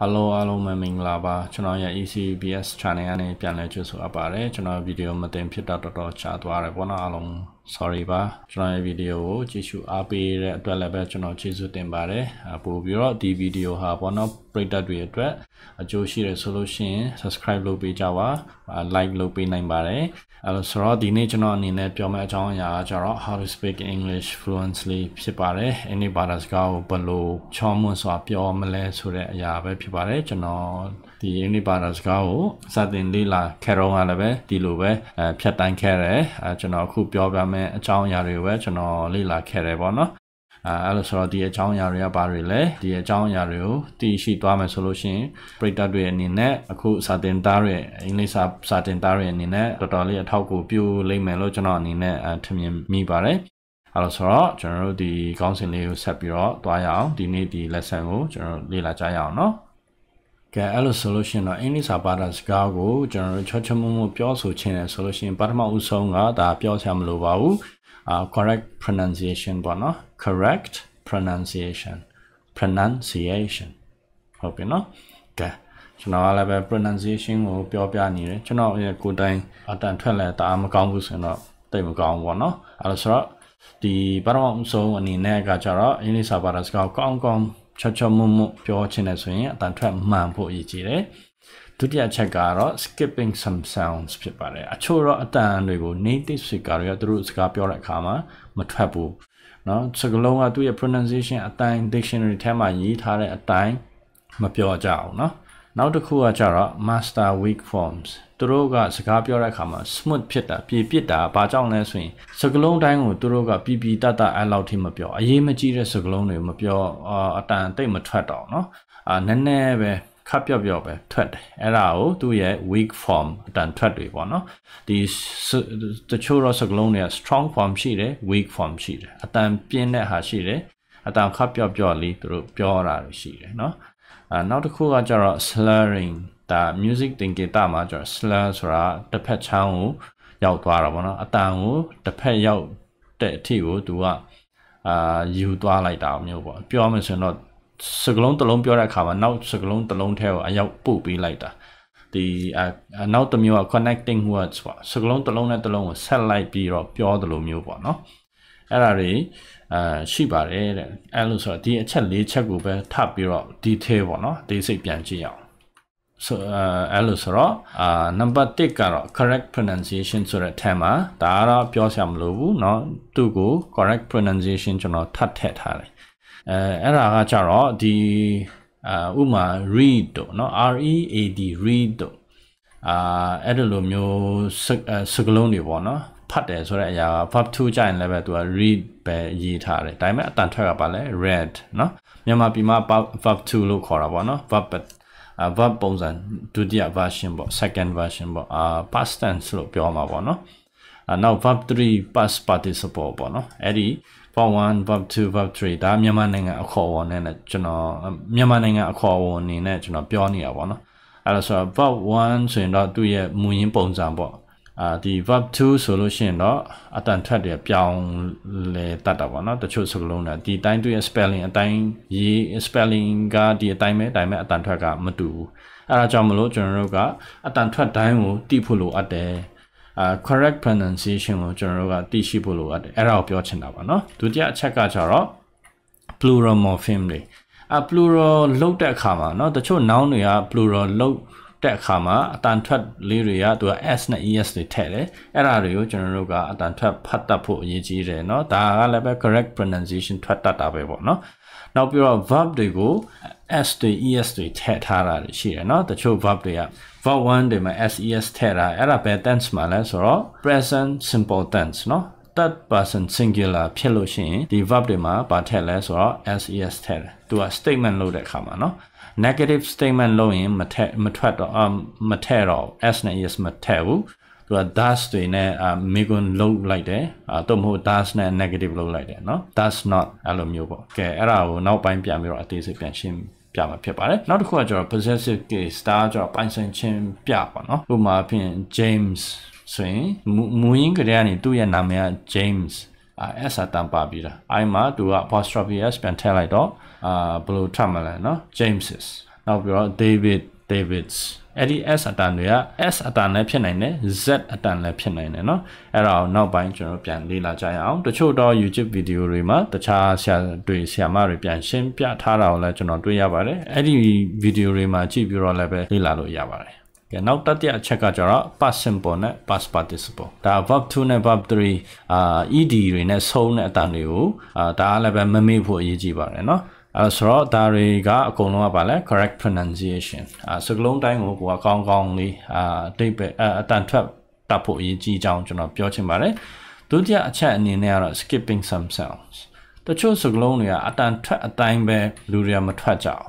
Hello အားလုံးမင်္ဂလာပါကျွန်တော်ရဲ့ ECBS channel ကနေပြန်လည်ကြိုဆိုအပ်ပါတယ်ကျွန်တော်ဗီဒီယိုမတင်ဖြစ်တာတော်တော်ကြာသွားတယ်ဘောနော်အားလုံး sorry ပါကျွန်တော်ရဲ့ဗီဒီယိုကိုကြည့်ရှုအားပေးတဲ့အတွက်လည်းပဲကျွန်တော်ကျေးဇူးတင်ပါတယ်ပို့ပြီးတော့ဒီဗီဒီယိုဟာဘောနော်ပရိသတ်တွေအတွက် အကျိုးရှိတယ်ဆိုလို့ရှိရင် subscribe လုပ်ပေးကြပါ like လုပ်ပေးနိုင်ပါတယ်အဲလိုဆိုတော့ဒီနေ့ကျွန်တော်အနေနဲ့ပြောမယ့်အကြောင်းအရာကကျတော့ how to speak english fluently ဖြစ်ပါတယ်အင်းဘာသာစကားကိုဘယ်လိုချောမွန်းစွာပြောမလဲဆိုတဲ့အရာပဲဖြစ်ပါတယ်ကျွန်တော်ဒီအင်းဘာသာစကားကိုစတင်လေ့လာခဲ့တော့ကလည်းပဲဒီလိုပဲအဖြတ်တန်းခဲ့တယ်အဲကျွန်တော်အခုပြောပြမယ့်အကြောင်းအရာတွေကိုပဲကျွန်တော်လေ့လာခဲ့တယ်ပေါ့နော်အဲအဲ့လိုဆိုတော့ဒီအကြောင်းအရာတွေကဘာတွေလဲဒီအကြောင်းအရာတွေကိုသိရှိသွားမယ်ဆိုလို့ရှိရင်ပရိသတ်တွေအနေနဲ့အခုစာတင်သားတွေအင်္ဂလိပ်စာစာတင်သားတွေအနေနဲ့တော်တော်လေးအထောက်အကူပြုလိမ့်မယ်လို့ကျွန်တော်အနေနဲ့ထင်မြင်မိပါတယ်အဲ့လိုဆိုတော့ကျွန်တော်တို့ဒီကောင်းစဉ်လေးကိုဆက်ပြီးတော့တွားရအောင်ဒီနေ့ဒီ lesson ကိုကျွန်တော်လေ့လာကြရအောင်เนาะကဲအဲ့လိုဆိုလို့ရှိရင်တော့အင်္ဂလိပ်စာဘာသာစကားကိုကျွန်တော်တို့ချောချောမွမွပြောဆိုခြင်းနဲ့ဆိုလို့ရှိရင်ပထမဦးဆုံးကဒါပြောဆရာမလိုပါဘူး correct pronunciation ပေါ့နော် correct pronunciation pronunciation ဟုတ်ပြီနော်ကဲကျွန်တော်ကလည်းပဲ pronunciation ကိုပြောပြနေတယ်ကျွန်တော်ရဲ့ကိုယ်တိုင် အတန်ထွက်လဲတအားမကောင်းဘူးဆိုရင်တော့တိတ်မကောင်းဘူးပေါ့နော်အဲ့လိုဆိုတော့ဒီပထမဆုံးအနေနဲ့ကကြတော့အင်္ဂလိပ်စာဘာသာစကားကောင်းကောင်းချောချောမွတ်မွတ်ပြောချင်တယ်ဆိုရင်အတန်ထွက်မှန်ဖို့အရေးကြီးတယ်ဒုတိယချက်ကတော့ skipping some sounds ဖြစ်ပါတယ်အချို့တော့အတန်တွေကို native speaker တွေကသူတို့ စကားပြောတဲ့အခါမှာမထွက်ဘူးเนาะစကားလုံးကသူ့ရဲ့ pronunciation အတိုင်း dictionary ထဲမှာရေးထားတဲ့အတိုင်းမပြောကြအောင်เนาะနောက်တစ်ခုကကြတော့ master weak forms သူတို့ကစကားပြောတဲ့အခါမှာ smooth ဖြစ်တာပြေပြစ်တာဘာကြောင့်လဲဆိုရင် စကလုံးတိုင်းကိုသူတို့ကပြပြတတ်တအဲ့လောက်ထိမပြောအရေးမကြီးတဲ့စကလုံးတွေမပြောအတန်တိတ်မထွက်တော့เนาะအာနည်းနည်းပဲခပ်ပြော့ပြော့ပဲထွက်တယ်အဲ့ဒါကိုသူ့ရဲ့ weak form အတန်ထွက်တွေပေါ့နော်ဒီတချို့တော့စကလုံးတွေက strong form ရှိတယ် weak form ရှိတယ်အတန်ပြင်းတဲ့ဟာရှိတယ်အတန်ခပ်ပြော့ပြော့လေးသူတို့ပြောတာတွေရှိတယ်နော်အဲနောက်တစ်ခုကကျတော့ slurring ဒါ music သင်္ကေတမှာကျတော့ slur ဆိုတာတစ်ဖက်ချောင်းကိုရောက်သွားတာပေါ့နော်အတန်ကိုတစ်ဖက်ရောက်တဲ့အထိကိုသူကအာယူသွားလိုက်တာမျိုးပေါ့ပြောမှဆိုရင်တော့စကလုံးတစ်လုံးပြောတဲ့အခါမှာနောက်စကလုံးတစ်လုံးထဲကိုအရောက်ပို့ပေးလိုက်တာဒီအနောက်တစ်မျိုးက connecting words ပေါ့စကလုံးတစ်လုံးနဲ့တစ်လုံးကိုဆက်လိုက်ပြီးတော့ပြောသလိုမျိုးပေါ့နော်အဲ့ဒါတွေအာရှိပါတယ်တဲ့အဲ့လို့ဆိုတော့ဒီအချက်၄ချက်ကိုပဲထပ်ပြီးတော့ detail ပေါ့နော်ဒေးစိတ်ပြန်ကြည့်အောင်ဆိုအဲ့လို့ဆိုတော့အာနံပါတ်1ကတော့ correct pronunciation ဆိုတဲ့ term ပါဒါကတော့ပြောစရာမလိုဘူးเนาะသူ့ကို correct pronunciation ကျွန်တော်ထပ်ထည့်ထားတယ်အဲအဲ့ဒါကကြတော့ဒီအဥမာ read တို့เนาะ R E A D read တို့အာအဲ့လိုမျိုးစကလုံးတွေပေါ့เนาะဖတ်တယ်ဆိုတဲ့အရာ verb 2ကြရင်လည်းပဲသူက read ပဲရေးထားတယ်ဒါပေမဲ့အတန်ထွက်ကပါလဲ read เนาะမြန်မာပြည်မှာ verb 2လို့ခေါ်တာပေါ့เนาะ verb အ verb ပုံစံဒုတိယ version ပေါ့ second version ပေါ့အာ past tense လို့ပြောမှာပေါ့เนาะနောက် verb 3 past participle ပေါ့နော်အဲ့ဒီ verb 1 verb 2 verb 3ဒါမြန်မာနိုင်ငံအခေါ်အဝေါ်နဲ့ကျွန်တော်မြန်မာနိုင်ငံအခေါ်အဝေါ်အနေနဲ့ကျွန်တော်ပြောနေတာပေါ့နော်အဲ့ဒါဆိုတော့ verb 1ဆိုရင်တော့သူ့ရဲ့မူရင်းပုံစံပေါ့အာဒီ verb 2ဆိုလို့ရှိရင်တော့အတန်ထွက်တယ်ပြောင်းလဲတတ်တာပေါ့နော်တချို့စကားလုံးတွေဒီတိုင်းတွေ့ spelling အတိုင်းရေး spelling ကဒီအတိုင်းပဲဒါပေမဲ့အတန်ထွက်ကမတူဘူးအဲ့ဒါကြောင့်မလို့ကျွန်တော်တို့ကအတန်ထွက်တိုင်းကိုတိဖို့လိုအပ်တယ်အာ correct pronunciation ကိုကျွန်တော်တို့ကသိရှိဖို့လိုအပ်တယ်အဲ့ဒါကိုပြောချင်တာပါเนาะဒုတိယအချက်ကကျတော့ plural morphem တွေအ plural လောက်တဲ့အခါမှာเนาะတချို့ noun တွေက plural လောက်တဲ့အခါမှာအတန်ထွက်လေးတွေကသူက s နဲ့ es တွေထည့်တယ်အဲ့ဒါတွေကိုကျွန်တော်တို့ကအတန်ထွက်ဖတ်တတ်ဖို့အရေးကြီးတယ်เนาะဒါကလည်းပဲ correct pronunciation ထွက်တတ်တာပဲပေါ့เนาะနောက်ပြီးတော့ verb တွေကို s တွေ es တွေထည့်ထားတာရှိတယ်เนาะတချို့ verb တွေက verb 1တွေမှာ ses ထည့်တာအဲ့ဒါဘယ် tense မှာလဲဆိုတော့ present simple tense เนาะ third person singular ဖြစ်လို့ရှိရင်ဒီ verb တွေမှာဘာထည့်လဲဆိုတော့ ses ထည့်တယ်သူက statement လုပ်တဲ့အခါမှာเนาะ negative statement လုပ်ရင်မထက်မထွက်တော့မထက်တော့ s နဲ့ yes မထက်ဘူးသူက thus တွေနဲ့အာမေကွန်လုံးလိုက်တယ်အာတော့မဟုတ် thus နဲ့ negative လုံးလိုက်တယ်เนาะ thus not အဲ့လိုမျိုးပေါ့ကဲအဲ့ဒါကိုနောက်ပိုင်းပြန်ပြီးတော့အသေးစိတ်ပြန်ရှင်းပြမှာဖြစ်ပါတယ်နောက်တစ်ခုကကျတော့ possessive case ဒါကကျတော့ပိုင်ဆိုင်ခြင်းပြပါเนาะဥပမာအဖြစ် James ဆိုရင်မူရင်းကလေးကနေသူ့ရဲ့နာမည်က James အာအဆာတန်ပါပြီးတာအဲ့မှာသူက apostrophe s ပြန်ထည့်လိုက်တော့အာဘယ်လိုထပ်မလဲเนาะ Jameses နောက်ပြီးတော့ David Davids အဲ့ဒီ s အတန်တွေက s အတန်လည်းဖြစ်နိုင်တယ် z အတန်လည်းဖြစ်နိုင်တယ်เนาะအဲ့ဒါကိုနောက်ပိုင်းကျွန်တော်ပြန်လေ့လာကြရအောင်တချို့တော့ YouTube ဗီဒီယိုတွေမှာတခြားဆရာတွေဆရာမတွေပြန်ရှင်းပြထားတာကိုလည်းကျွန်တော်တွေ့ရပါတယ်အဲ့ဒီဗီဒီယိုတွေမှာကြည့်ပြီးတော့လည်းပဲလေ့လာလို့ရပါတယ်ကဲနောက်တတိယအချက်ကကျတော့ past simple နဲ့ past participle ဒါ verb 2နဲ့ verb 3အာ ed တွေနဲ့ဆုံးတဲ့အတန်တွေကိုအာဒါကလည်းပဲမမေ့ဖို့အရေးကြီးပါတယ်เนาะအဲဆိုတော့ဒါတွေကအကုန်လုံးကဗာလဲ correct pronunciation အဲစကလုံးတိုင်းကိုကိုကကောင်းကောင်းလေးအာတိတ်ပဲအတန်ထွက်တတ်ဖို့အရေးကြီးကြောင်းကျွန်တော်ပြောချင်ပါတယ်ဒုတိယအချက်အနေနဲ့ကတော့ skipping some sounds တချို့စကလုံးတွေကအတန်ထွက်အတိုင်းပဲလူတွေကမထွက်ကြအောင်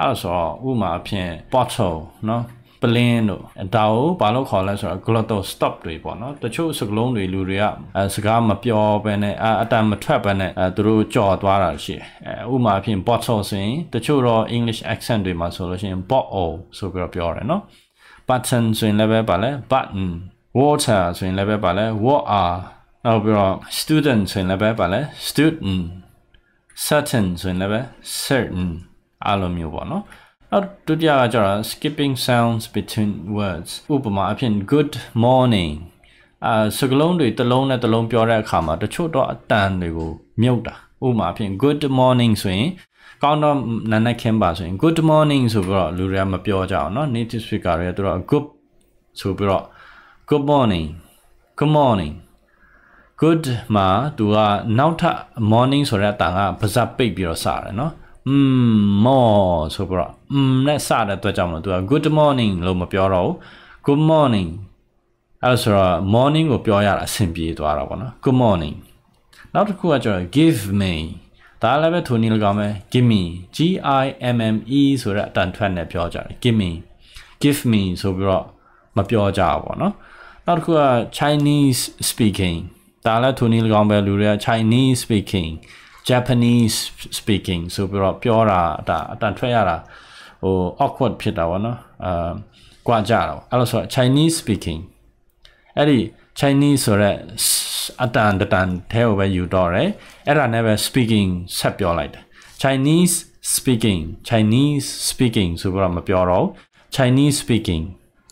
အဲ့ဒါဆိုဥမာအဖြစ် bottle เนาะပလင်းတို့ဒါကိုဘာလို့ခေါ်လဲဆိုတော့ glottal stop တွေပေါ့နော်တချို့စကလုံးတွေလူတွေကစကားမပြောဘဲနဲ့အတန်မထွက်ဘဲနဲ့သူတို့ကြော်သွားတာရှိတယ်ဥပမာအဖြစ် bottle ဆိုရင်တချို့တော့ English accent တွေမှာဆိုလို့ရှိရင် bottle ဆိုပြီးတော့ပြောတယ်နော် button ဆိုရင်လည်းပဲပါလဲ button water ဆိုရင်လည်းပဲပါလဲ water နောက်ပြီးတော့ student ဆိုရင်လည်းပဲပါလဲ student certain ဆိုရင်လည်းပဲ certain အလိုမျိုးပေါ့နော်နောက်ဒုတိယကကျတော့ skipping sounds between words ဥပမာအဖြစ် good morning အဲစကလုံးတွေတစ်လုံးနဲ့တစ်လုံးပြောတဲ့အခါမှာတချို့တော့အတန်တွေကိုမြုပ်တာဥပမာအဖြစ် good morning ဆိုရင်ကောင်းတော့နာနာခင်ပါဆိုရင် good morning ဆိုပြီးတော့လူတွေကမပြောကြအောင်เนาะ native speaker တွေကသူတို့ good ဆိုပြီးတော့ good morning good morning good မှာသူကနောက်ထပ် morning ဆိုတဲ့အတန်ကပါဇက်ပိတ်ပြီးတော့စတယ်เนาะ mm more ဆိုပြီးတော့อืมနဲ့စတဲ့အတွက်ကြောင့်မလို့သူက good morning လို့မပြောတော့ဘူး good morning အဲဆိုတော့ morning ကိုပြောရတာအဆင်ပြေသွားတာပေါ့နော် good morning နောက်တစ်ခုကကျတော့ give me ဒါလည်းပဲထိုနည်းလကောင်းပဲ give me G I M M E ဆိုတဲ့အတန်ထွက်နဲ့ပြောကြတယ် give me give me ဆိုပြီးတော့မပြောကြဘူးပေါ့နော်နောက်တစ်ခုက Chinese speaking ဒါလည်းထိုနည်းလကောင်းပဲလူတွေက Chinese speaking Japanese speaking ဆိုပြီးတော့ပြောတာဒါအတန်ထွက်ရတာဟို awkward ဖြစ်တာပေါ့နော်အာကြွားကြတာပေါ့အဲ့လိုဆို Chinese speaking အဲ့ဒီ Chinese ဆိုရက်အတန်တန်ထဲကိုပဲယူတော့တယ်အဲ့ဒါနဲ့ပဲ speaking ဆက်ပြောလိုက်တယ် Chinese speaking Chinese speaking ဆိုတော့မပြောတော့ Chinese speaking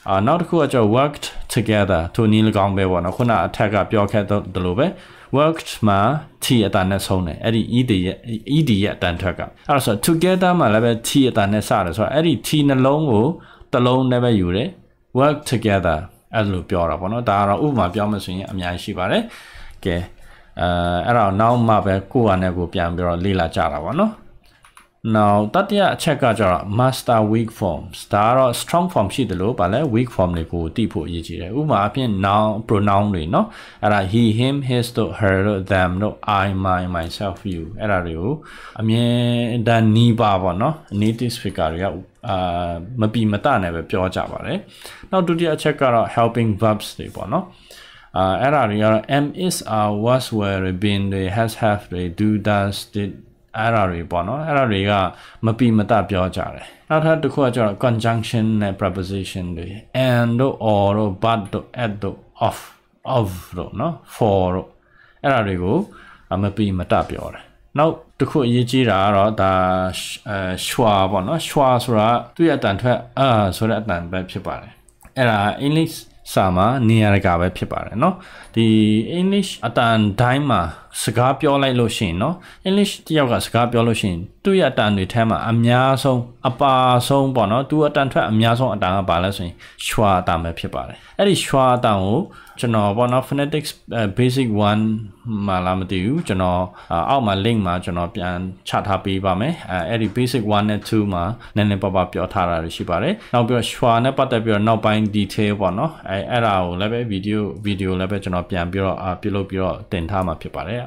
အာနောက်တစ်ခုကကျ worked together သူနည်း၎င်းပဲပေါ့နော်ခုနအထက်ကပြောခဲ့တဲ့လိုပဲ worked မှာ t အတန်နဲ့ဆုံးတယ်အဲ့ဒီ ed ရဲ့ ed ရဲ့အတန်ထွက်ကအဲ့ဒါဆို together မှာလည်းပဲ t အတန်နဲ့စတယ်ဆိုတော့အဲ့ဒီ t နှလုံးကိုတစ်လုံးနဲ့ပဲယူတယ် work together အဲ့လိုပြောတာပေါ့နော်ဒါကတော့ဥပမာပြောမှဆိုရင်အများကြီးရှိပါတယ်ကဲအဲအဲ့တော့နောက်မှပဲကိုယ့်အနေကိုပြန်ပြီးတော့လေ့လာကြတာပေါ့နော် now တတိယအချက်ကကျတော့ master weak forms ဒါကတော့ strong form ရှိတယ်လို့ဗာလဲ weak form တွေကိုသိဖို့အရေးကြီးတယ်ဥပမာအဖြစ် noun pronoun တွေเนาะအဲ့ဒါ he him his တို့ her တို့ them တို့ i my myself you အဲ့ဒါတွေကိုအမြဲတမ်းနီးပါပေါ့เนาะ native speaker တွေကအာမပြီမတနဲ့ပဲပြောကြပါတယ်နောက်ဒုတိယအချက်ကတော့ helping verbs တွေပေါ့เนาะအာအဲ့ဒါတွေကတော့ am is are was were been တွေ has have တွေ do does did အဲ့ဒါတွေပေါ့နော်အဲ့ဒါတွေကမပီမတပြောကြတယ်နောက်ထပ်တစ်ခုကကျတော့ conjunction နဲ့ preposition တွေ and တို့ or တို့ but တို့ at တို့ of of တို့နော် for တို့အဲ့ဒါတွေကိုမပီမတပြောတယ်နောက်တစ်ခုအရေးကြီးတာကတော့ဒါအဲရှွာပေါ့နော်ရှွာဆိုတာသူ့ရဲ့အတန်ထွက်အာဆိုတဲ့အတန်ပဲဖြစ်ပါတယ်အဲ့ဒါအင်္ဂလိပ်စာမှာနေရာတကာပဲဖြစ်ပါတယ်เนาะဒီ English အတန်တိုင်းမှာစကားပြောလိုက်လို့ရှိရင်เนาะ English တယောက်ကစကားပြောလို့ရှိရင်သူ့ရအတန်တွေထဲမှာအများဆုံးအပါဆုံးပေါ့เนาะသူ့အတန်ထွက်အများဆုံးအတန်ကဘာလဲဆိုရင်ရှွာအတန်ပဲဖြစ်ပါတယ်အဲ့ဒီရှွာအတန်ကိုကျွန်တော်ပေါ့เนาะ phonetics basic 1မှာလားမသိဘူးကျွန်တော်အောက်မှာ link မှာကျွန်တော်ပြန်ချထားပေးပါမယ်အဲ့ဒီ basic 1နဲ့2မှာနည်းနည်းပါးပါးပြောထားတာတွေရှိပါတယ်နောက်ပြီးတော့ရှွာနဲ့ပတ်သက်ပြီးတော့နောက်ပိုင်း detail ပေါ့เนาะအဲ့အဲ့ဒါကိုလည်းပဲ video video လည်းပဲကျွန်တော်ပြန်ပြီးတော့ပြုလုပ်ပြီးတော့တင်ထားမှာဖြစ်ပါတယ်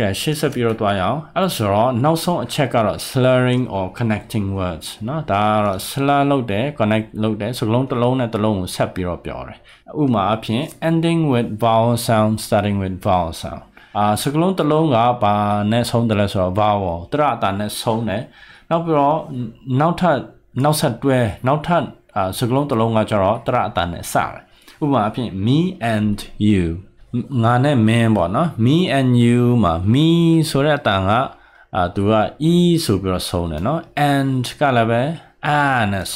ကဲရှေ့ဆက်ပြီးတော့တွားရအောင်အဲ့ဒါဆိုတော့နောက်ဆုံးအချက်ကတော့ slurring or connecting words เนาะဒါကတော့ slur လုပ်တယ် connect လုပ်တယ်ဆိုလုံးတစ်လုံးနဲ့တစ်လုံးကိုဆက်ပြီးတော့ပြောတယ်ဥပမာအဖြစ် ending with vowel sound starting with vowel sound အာစကလုံးတစ်လုံးကဘာနဲ့ဆုံးတယ်လဲဆိုတော့ vowel တရအတာနဲ့ဆုံးတယ်နောက်ပြီးတော့နောက်ထပ်နောက်ဆက်တွဲနောက်ထပ်အာစကလုံးတစ်လုံးကကျတော့တရအတာနဲ့စတယ်ဥပမာအဖြစ် me and you ငါနဲ့မင်းပေါ့နော် me and you မှာ me ဆိုတဲ့အတန်ကအာသူက e ဆိုပြီးတော့ဆုံးတယ်နော် and ကလည်းပဲ anes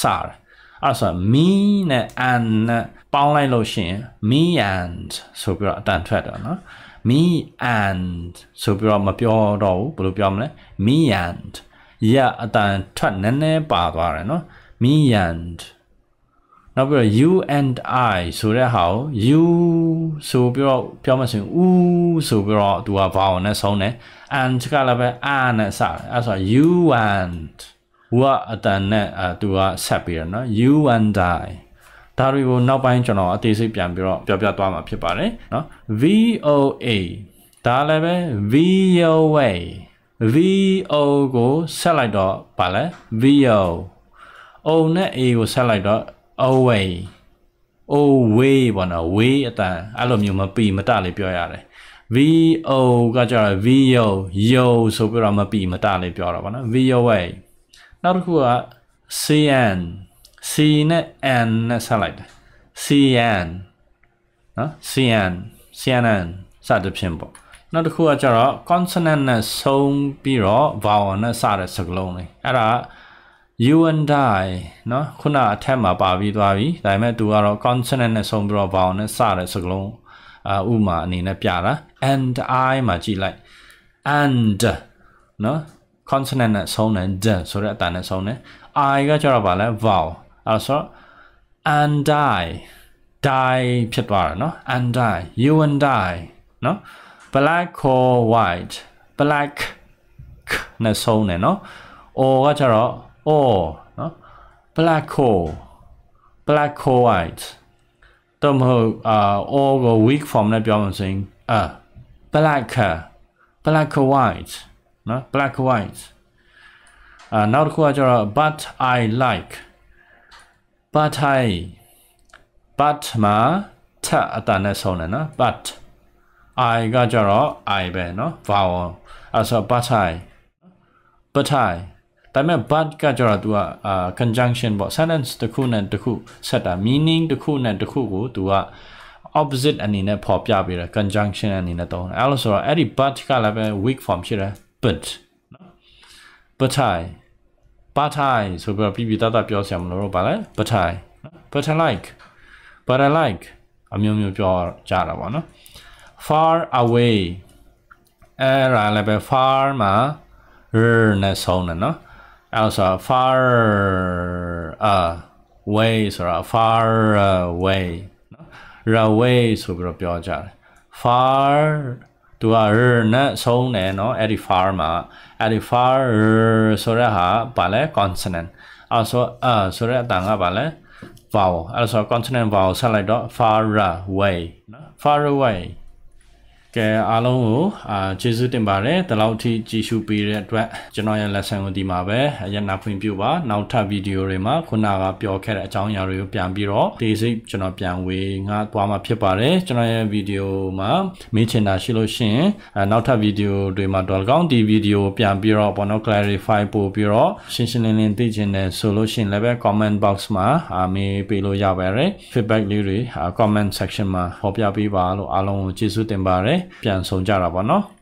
စာတယ်အဲ့ဆို me နဲ့ and နဲ့ပေါင်းလိုက်လို့ရှိရင် me and ဆိုပြီးတော့အတန်ထွက်တော့နော် me and ဆိုပြီးတော့မပြောတော့ဘူးဘယ်လိုပြောမလဲ me and ရအတန်ထွက်နည်းနည်းပါသွားတယ်နော် me and နောက်ပြီးတော့ you and i ဆိုတဲ့ဟာကို you ဆိုပြီးတော့ပြောမှဆိုရင် u ဆိုပြီးတော့သူက vowel နဲ့ဆုံးတယ် and ကလည်းပဲ a နဲ့စတယ်အဲ့ဆို you and ဟိုကအတန်နဲ့အဲသူကဆက်ပြီးတော့နော် you and i ဒါတွေကိုနောက်ပိုင်းကျွန်တော်အသေးစိတ်ပြန်ပြီးတော့ပြောပြသွားမှာဖြစ်ပါတယ်နော် VOA ဒါလည်းပဲ VOA VO ကိုဆက်လိုက်တော့ပါလဲ VO O နဲ့ A ကိုဆက်လိုက်တော့ away away ပေါ့နော် way အတန်အဲ့လိုမျိုးမပီမတလေးပြောရတယ် vo ကကြတော့ vo yo ဆိုပြီးတော့မပီမတလေးပြောတာပေါ့နော် vo way နောက်တစ်ခုက cn c နဲ့ n နဲ့ဆက်လိုက်တယ် cn နော် cn cnn စသဖြင့်ပေါ့နောက်တစ်ခုကကြတော့ consonant နဲ့ဆုံးပြီးတော့ vowel နဲ့စတဲ့စကားလုံးလေးအဲ့ဒါ you and i เนาะခုနအထက်မှာပါပြီးသွားပြီဒါပေမဲ့သူကတော့ consonant နဲ့ဆုံးပြီးတော့ဘောင်နဲ့စတဲ့စကားလုံးအာဥမာအနေနဲ့ပြတာ and i မှာကြည့်လိုက် and เนาะ consonant နဲ့ဆုံးတယ် d ဆိုတဲ့အတန်နဲ့ဆုံးတယ် i ကကျတော့ဗာလဲ vowel အဲ့ဆို and i die ဖြစ်သွားတာเนาะ and i you and i เนาะ black or white black နဲ့ဆုံးတယ်เนาะ or ကကျတော့ ore, đó. black coal, black coalite. Tôm hồ uh, à, ore weak form này biểu mình xin, à, black, black white, black white. À, nào đó cho là but I like, but I, but mà ta ta này sau này nó but I ga cho nó I về nó vào à so but I but I ဒါပေမဲ့ but ကကျတော့ तू က conjunction ပေါ့ sentence တစ်ခုနဲ့တစ်ခုဆက်တာ meaning တစ်ခုနဲ့တစ်ခုကို तू က opposite အနေနဲ့ပေါ်ပြပေးတယ် conjunction အနေနဲ့သုံးတယ်အဲ့လိုဆိုတော့အဲ့ဒီ but ကလည်းပဲ weak form ဖြစ်တယ် but နော် but i but i ဆိုပြီးတော့ပြပြတတ်တတ်ပြောဆရာမလို့ပါလဲ but i but i like but i like အမျိုးမျိုးပြောကြတာပေါ့နော် far away အဲ့ဒါလည်းပဲ far မှာ r နဲ့ဆုံးတယ်နော်အဲ့ဆို far away ဆိုတာ far away နော် away ဆိုပြီးတော့ပြောကြတယ် far သူက r နဲ့ဆုံးတယ်နော်အဲ့ဒီ far မှာအဲ့ဒီ far ဆိုတဲ့ဟာဘာလဲ consonant အဲ့ဆိုအဆိုတဲ့အတန်ကဘာလဲ vowel အဲ့ဆို consonant vowel ဆက်လိုက်တော့ far away နော် far away ကဲအားလုံးကိုအာကျေးဇူးတင်ပါတယ်ဒီလောက်ထိကြည့်ရှုပေးတဲ့အတွက်ကျွန်တော်ရဲ့ lesson ကိုဒီမှာပဲရနာဖွင့်ပြပါနောက်ထပ် video တွေမှာခုနကပြောခဲ့တဲ့အကြောင်းအရာတွေကိုပြန်ပြီးတော့ဒီစိတ်ကျွန်တော် ပြန်ဝေငှားသွားမှာဖြစ်ပါတယ်ကျွန်တော်ရဲ့ video မှာမေးချင်တာရှိလို့ရှိရင်အာနောက်ထပ် video တွေမှာတော့ကောင်းဒီ video ပြန်ပြီးတော့ပေါ်တော့ clarify ပို့ပြီးတော့ရှင်းရှင်းလင်းလင်းသိချင်တယ်ဆိုလို့ရှိရင်လည်းပဲ comment box မှာအာမေးပေးလို့ရပါတယ် feedback လေးတွေ comment section မှာပေါ်ပြပေးပါလို့အားလုံးကိုကျေးဇူးတင်ပါတယ်ပြန်ဆုံကြတာပေါ့နော်။